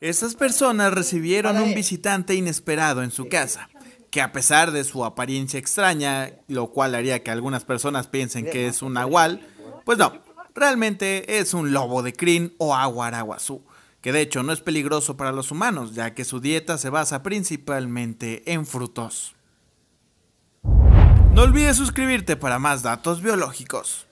Estas personas recibieron un visitante inesperado en su casa, que a pesar de su apariencia extraña, lo cual haría que algunas personas piensen que es un nahual, pues no, realmente es un lobo de crin o aguaraguazú, que de hecho no es peligroso para los humanos, ya que su dieta se basa principalmente en frutos. No olvides suscribirte para más datos biológicos.